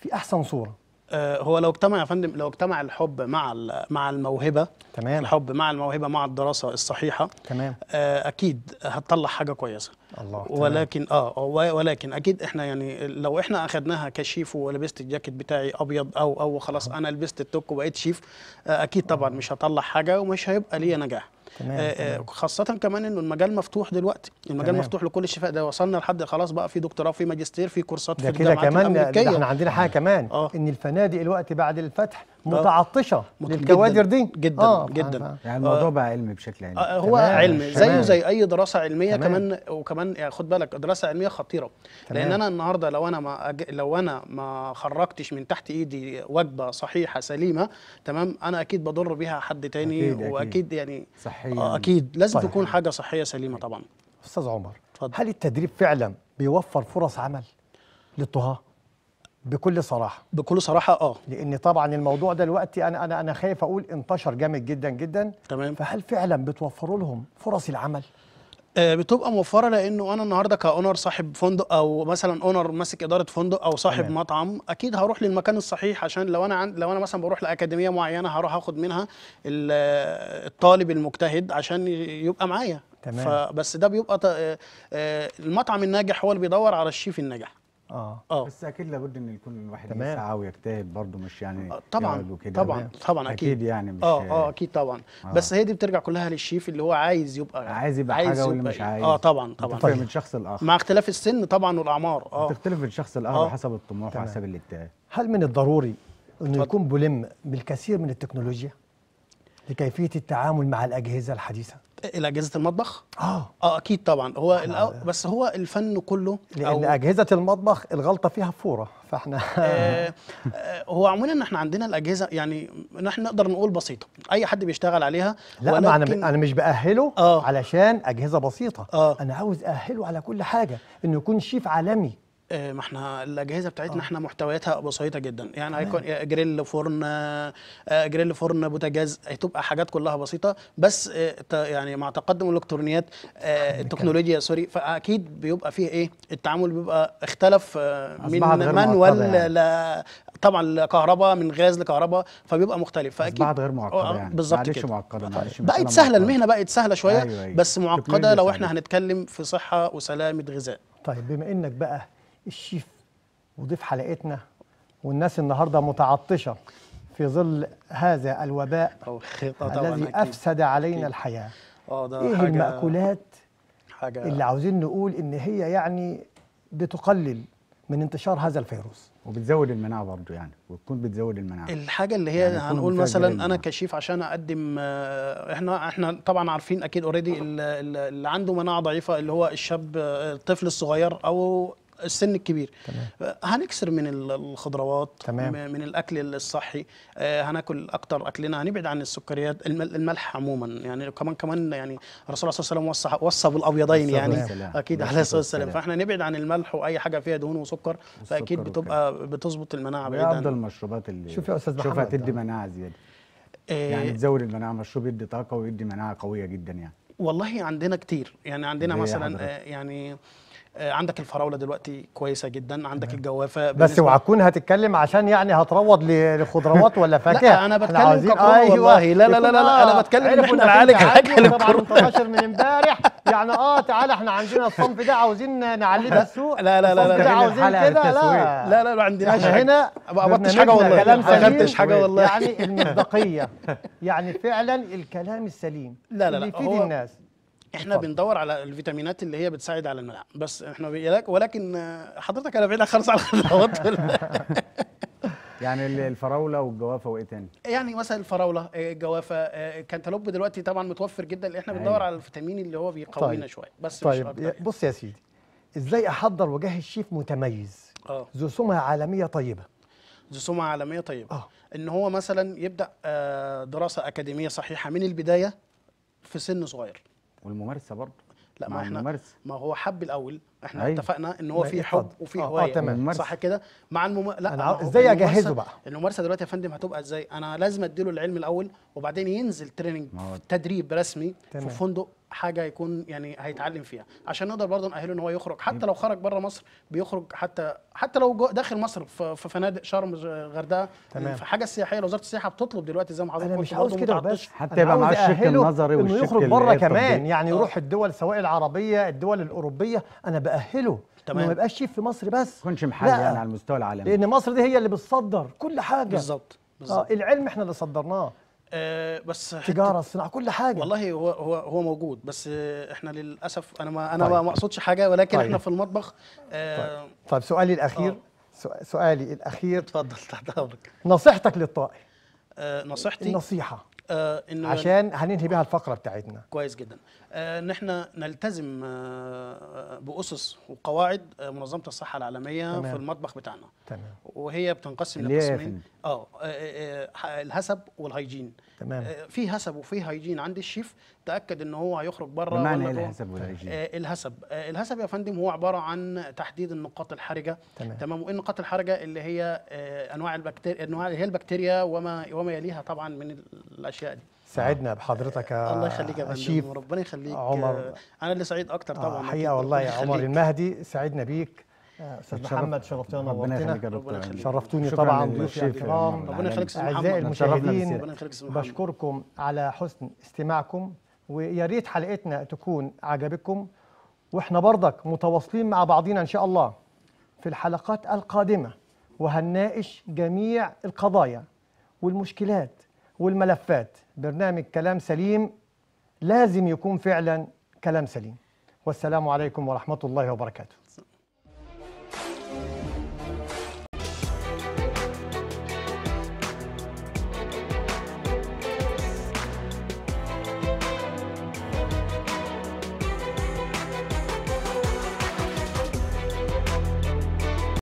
[SPEAKER 1] في احسن صوره
[SPEAKER 6] هو لو اجتمع يا فندم لو اجتمع الحب مع مع الموهبه تمام الحب مع الموهبه مع الدراسه الصحيحه تمام اكيد هتطلع حاجه كويسه
[SPEAKER 1] الله ولكن
[SPEAKER 6] تمام. اه ولكن اكيد احنا يعني لو احنا اخذناها كشيف ولبست الجاكيت بتاعي ابيض او او خلاص انا لبست التوك وبقيت شيف اكيد طبعا مش هطلع حاجه ومش هيبقى ليا نجاح آه، آه، تمام. خاصه كمان انه المجال مفتوح دلوقتي المجال تمام. مفتوح لكل الشفاء ده وصلنا لحد خلاص بقى في دكتوراه في ماجستير في كورسات في الجامعات كده كمان ده احنا عندنا
[SPEAKER 1] حاجه كمان آه. ان الفنادق دلوقتي بعد الفتح متعطشه للكوادر دي جدا آه جدا آه، آه. يعني الموضوع
[SPEAKER 6] بقى علمي بشكل علمي آه هو علمي زيه زي اي دراسه علميه تمام. كمان وكمان يعني خد بالك دراسه علميه خطيره تمام. لان انا النهارده لو انا ما أج... لو انا ما خرجتش من تحت ايدي وجبه صحيحه سليمه تمام انا اكيد بضر بيها حد تاني أكيد واكيد أكيد. يعني صحيا آه اكيد لازم صحيح. تكون حاجه صحيه سليمه طبعا استاذ عمر فضل.
[SPEAKER 1] هل التدريب فعلا بيوفر فرص عمل للطهاه بكل صراحه بكل صراحه اه لان طبعا الموضوع دلوقتي انا انا انا خايف اقول انتشر جامد جدا جدا
[SPEAKER 6] تمام فهل فعلا بتوفروا لهم فرص العمل آه، بتبقى موفره لانه انا النهارده كاونر صاحب فندق او مثلا اونر ماسك اداره فندق او صاحب تمام. مطعم اكيد هروح للمكان الصحيح عشان لو انا لو انا مثلا بروح لاكاديميه معينه هروح اخد منها الطالب المجتهد عشان يبقى معايا تمام فبس ده بيبقى آه، آه، المطعم الناجح هو اللي بيدور على الشيف الناجح
[SPEAKER 1] اه اه بس اكيد لابد ان يكون الواحد يسعى ويجتهد برضه مش يعني آه، طبعا طبعا طبعا اكيد اكيد يعني مش اه اه
[SPEAKER 6] اكيد طبعا آه. بس هي دي بترجع كلها للشيف اللي هو عايز يبقى عايز يبقى عايز حاجه واللي مش إيه. عايز اه طبعا طبعا بتختلف من
[SPEAKER 1] شخص لاخر مع
[SPEAKER 6] اختلاف السن طبعا والاعمار اه
[SPEAKER 1] بتختلف من شخص لاخر آه. حسب الطموح وحسب الاجتهاد هل من الضروري انه يكون بلم بالكثير من التكنولوجيا؟ لكيفيه
[SPEAKER 6] التعامل مع الاجهزه الحديثه اجهزه المطبخ اه اه اكيد طبعا هو آه. الأو... بس هو الفن كله لان أو... اجهزه المطبخ الغلطه فيها فوره فاحنا آه،, آه هو عموما احنا عندنا الاجهزه يعني نحن نقدر نقول بسيطه اي حد بيشتغل عليها لا ولكن... انا انا مش
[SPEAKER 1] باهله آه علشان اجهزه بسيطه آه انا عاوز اهله على كل حاجه انه يكون شيف عالمي
[SPEAKER 6] آه، ما احنا الاجهزه بتاعتنا آه. احنا محتوياتها بسيطه جدا يعني هيكون آه، جريل فرن جريل فرن بوتاجاز هتبقى حاجات كلها بسيطه بس يعني مع تقدم الالكترونيات التكنولوجيا سوري فاكيد بيبقى فيه ايه التعامل بيبقى اختلف من مانوال يعني. طبعا الكهرباء من غاز لكهرباء فبيبقى مختلف فاكيد بعد غير معقده يعني بالظبط معلش معقده طيب، معلش بقت سهله المهنه بقت سهله شويه أيوة أيوة. بس معقده لو احنا هنتكلم في صحه وسلامه غذاء
[SPEAKER 1] طيب بما انك بقى الشيف وضيف حلقتنا والناس النهارده متعطشه في ظل هذا الوباء
[SPEAKER 6] الذي افسد
[SPEAKER 1] علينا كي. الحياه
[SPEAKER 6] آه، ده ايه حاجة المأكولات حاجة اللي
[SPEAKER 1] عاوزين نقول ان هي يعني بتقلل من انتشار هذا الفيروس وبتزود المناعه برضه يعني وتكون بتزود المناعه الحاجه اللي هي يعني هنقول مثلا انا
[SPEAKER 6] كشيف عشان اقدم آه، احنا احنا طبعا عارفين اكيد اوريدي اللي عنده مناعه ضعيفه اللي هو الشاب آه، الطفل الصغير او السن الكبير تمام. آه، هنكسر من الخضروات تمام. من الاكل الصحي آه، هناكل اكتر اكلنا هنبعد عن السكريات الملح عموما يعني كمان كمان يعني الرسول صلى الله عليه وسلم وصى وصى بالابيضين يعني سلام. اكيد عليه الصلاه والسلام فاحنا نبعد عن الملح واي حاجه فيها دهون وسكر فاكيد بتبقى بتظبط المناعه بعيد عن
[SPEAKER 1] المشروبات اللي شوف يا استاذ شوف هتدي مناعه زياده آه، يعني تزود المناعه مشروب يدي طاقه ويدي مناعه قويه جدا يعني
[SPEAKER 6] والله عندنا كتير يعني عندنا مثلا يعني عندك الفراوله دلوقتي كويسه جدا عندك الجوافه بس اوعى
[SPEAKER 1] تكون هتتكلم عشان يعني هتروض لخضروات ولا فاكهه لا انا بتكلم ككورونا أيوة. والله لا لا لا لا, لا انا بتكلم ان احنا نعالج حاجه
[SPEAKER 6] للكورونا من
[SPEAKER 1] امبارح يعني اه تعالى احنا عندنا الصنف ده عاوزين نعليه السوق لا لا لا لا ده عاوزين كده لا لا لا ما عندناش هنا ما بطنش حاجه والله ما خدتش حاجه والله يعني المصداقيه يعني فعلا الكلام السليم لا لا لا اللي يفيد الناس
[SPEAKER 6] احنا طبعا. بندور على الفيتامينات اللي هي بتساعد على المناعه بس احنا ولكن آه، حضرتك انا بعيد خالص على الخضروات [LAUGHS] يعني الفراوله والجوافه وايه تاني؟ يعني مثلا الفراوله آه، الجوافه آه، الكنتالوب دلوقتي طبعا متوفر جدا احنا بندور أيوه. على الفيتامين اللي هو بيقوينا طيب. شويه بس طيب مش
[SPEAKER 1] يعني. بص يا سيدي ازاي احضر وجه الشيف متميز اه ذو سمعه عالميه طيبه
[SPEAKER 6] ذو سمعه عالميه طيبه أوه. ان هو مثلا يبدا دراسه اكاديميه صحيحه من البدايه في سن صغير والممارسه برضه لا ما احنا الممارسة. ما هو حب الاول احنا أيوه. اتفقنا ان هو في حب وفي آه، آه، هوايه اه تمام صح كده مع المم... لا ازاي اجهزه بقى الممارسه دلوقتي يا فندم هتبقى ازاي انا لازم اديله العلم الاول وبعدين ينزل تريننج تدريب رسمي تمام. في فندق حاجه يكون يعني هيتعلم فيها عشان نقدر برضه ناهله ان هو يخرج حتى لو خرج بره مصر بيخرج حتى حتى لو داخل مصر في فنادق شرم غردقه في حاجه سياحيه وزاره السياحه بتطلب دلوقتي زي ما حضرتك انا مش عاوز كده بس حتى يبقى
[SPEAKER 1] معاه الشكل النظري انه يخرج بره كمان يعني
[SPEAKER 6] آه. يروح الدول سواء العربيه الدول الاوروبيه
[SPEAKER 1] انا باهله تمام ما يبقاش شيف في مصر بس ما يكونش محل يعني على المستوى العالمي لان مصر دي هي اللي بتصدر
[SPEAKER 6] كل حاجه بالظبط بالظبط آه العلم احنا اللي صدرناه أه بس تجاره صناعه كل حاجه والله هو هو هو موجود بس احنا للاسف انا ما انا طيب. ما اقصدش حاجه ولكن طيب. احنا في المطبخ طيب. أه طيب. طيب سؤالي الاخير
[SPEAKER 1] أوه. سؤالي
[SPEAKER 6] الاخير اتفضل [LAUGHS] تحت امرك
[SPEAKER 1] نصيحتك للطائي
[SPEAKER 6] أه نصيحتي النصيحه آه عشان
[SPEAKER 1] هننهي بها الفقره بتاعتنا
[SPEAKER 6] كويس جدا ان آه احنا نلتزم آه باسس وقواعد آه منظمه الصحه العالميه تمام. في المطبخ بتاعنا تمام وهي بتنقسم لقسمين اه, آه،, آه،, آه، الهسب والهيجين تمام آه، في هسب وفي هايجين عند الشيف تاكد ان هو هيخرج بره بمعنى ايه الهسب والهيجين؟ آه، الهسب آه، الهسب يا فندم هو عباره عن تحديد النقاط الحرجه تمام تمام وايه النقاط الحرجه اللي هي انواع البكتيريا انواع هي البكتيريا وما وما يليها طبعا من الاشياء دي
[SPEAKER 1] سعدنا بحضرتك يا الله يخليك يا فندم وربنا
[SPEAKER 6] يخليك عمر انا اللي سعيد اكتر طبعا حقيقه والله يا عمر
[SPEAKER 1] المهدي سعدنا بيك استاذ محمد شرفتنا ونورتنا شرفتوني طبعا ضيوفي الكرام ربنا يخليك استاذ محمد اعزائي المشاهدين بشكركم على حسن استماعكم ويا ريت حلقتنا تكون عجبتكم واحنا برضك متواصلين مع بعضينا ان شاء الله في الحلقات القادمه وهنناقش جميع القضايا والمشكلات والملفات برنامج كلام سليم لازم يكون فعلا كلام سليم والسلام عليكم ورحمه الله وبركاته